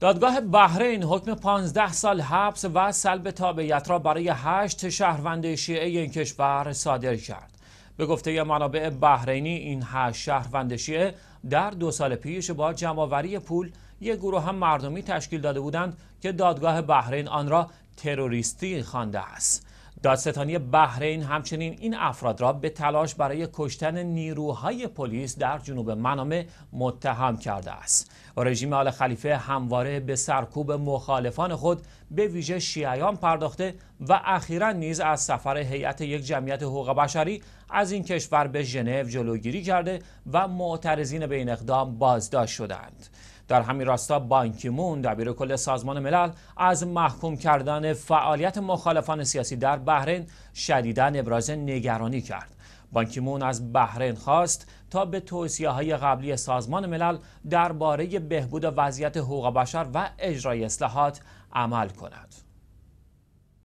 دادگاه بحرین حکم 15 سال حبس و سلب تابعیت را برای 8 شهروند شیعه این کشور صادر کرد. به گفته منابع بحرینی این هشت شهروند شیعه در دو سال پیش با جمعآوری پول یک گروه هم مردمی تشکیل داده بودند که دادگاه بحرین آن را تروریستی خوانده است. دادستانی بحرین همچنین این افراد را به تلاش برای کشتن نیروهای پلیس در جنوب منامه متهم کرده است. رژیم آل خلیفه همواره به سرکوب مخالفان خود به ویژه شیعیان پرداخته و اخیرا نیز از سفر هیئت یک جمعیت حقوق بشری از این کشور به ژنو جلوگیری کرده و معترضین به این اقدام بازداشت شدند. در همین راستا بانکیمون دبیر کل سازمان ملل از محکوم کردن فعالیت مخالفان سیاسی در بحرین شدیدا ابراز نگرانی کرد بانکیمون از بحرین خواست تا به توصیه های قبلی سازمان ملل درباره بهبود وضعیت حقوق بشر و اجرای اصلاحات عمل کند